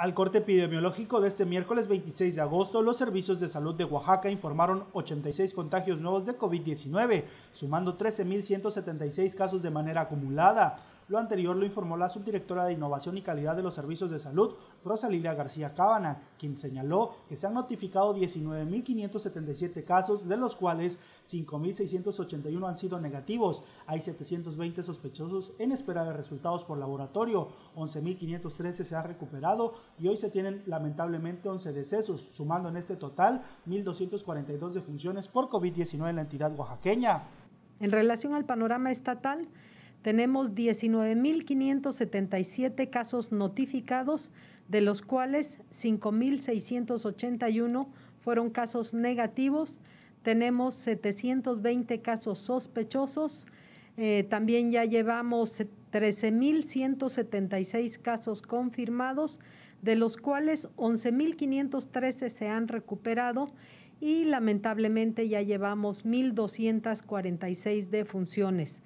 Al corte epidemiológico de este miércoles 26 de agosto, los servicios de salud de Oaxaca informaron 86 contagios nuevos de COVID-19, sumando 13.176 casos de manera acumulada. Lo anterior lo informó la subdirectora de Innovación y Calidad de los Servicios de Salud, Rosa Lilia García Cábana, quien señaló que se han notificado 19.577 casos, de los cuales 5.681 han sido negativos. Hay 720 sospechosos en espera de resultados por laboratorio, 11.513 se han recuperado y hoy se tienen lamentablemente 11 decesos, sumando en este total 1.242 defunciones por COVID-19 en la entidad oaxaqueña. En relación al panorama estatal, tenemos 19.577 casos notificados, de los cuales 5.681 fueron casos negativos. Tenemos 720 casos sospechosos. Eh, también ya llevamos 13.176 casos confirmados, de los cuales 11.513 se han recuperado y lamentablemente ya llevamos 1.246 defunciones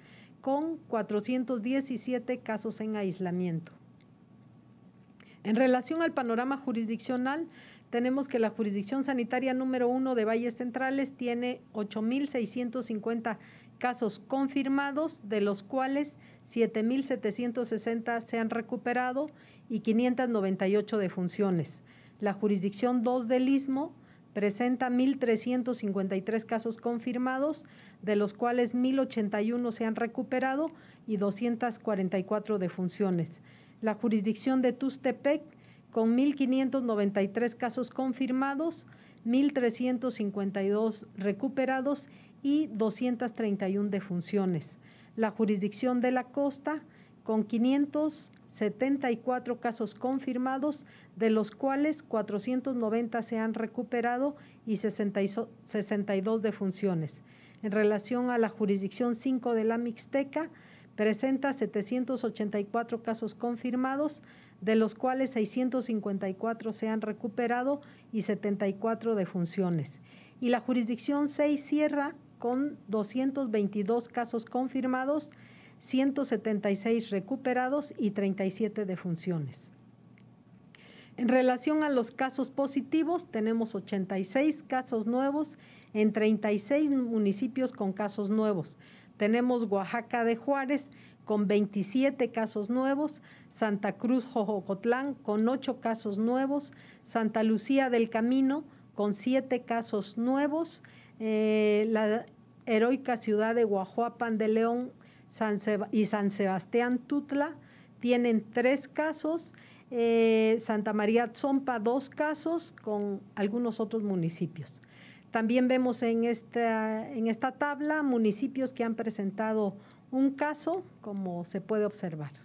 con 417 casos en aislamiento. En relación al panorama jurisdiccional, tenemos que la jurisdicción sanitaria número 1 de Valles Centrales tiene 8.650 casos confirmados, de los cuales 7.760 se han recuperado y 598 defunciones. La jurisdicción 2 del Istmo presenta 1.353 casos confirmados, de los cuales 1.081 se han recuperado y 244 defunciones. La jurisdicción de Tustepec, con 1.593 casos confirmados, 1.352 recuperados y 231 defunciones. La jurisdicción de la costa, con 500 74 casos confirmados, de los cuales 490 se han recuperado y 62 defunciones. En relación a la jurisdicción 5 de la Mixteca, presenta 784 casos confirmados, de los cuales 654 se han recuperado y 74 defunciones. Y la jurisdicción 6 cierra con 222 casos confirmados, 176 recuperados y 37 defunciones. En relación a los casos positivos, tenemos 86 casos nuevos en 36 municipios con casos nuevos. Tenemos Oaxaca de Juárez con 27 casos nuevos, Santa Cruz Jojocotlán con 8 casos nuevos, Santa Lucía del Camino con 7 casos nuevos, eh, la heroica ciudad de Oaxaca, de León y San Sebastián Tutla tienen tres casos, eh, Santa María Zompa dos casos con algunos otros municipios. También vemos en en esta tabla municipios que han presentado un caso, como se puede observar.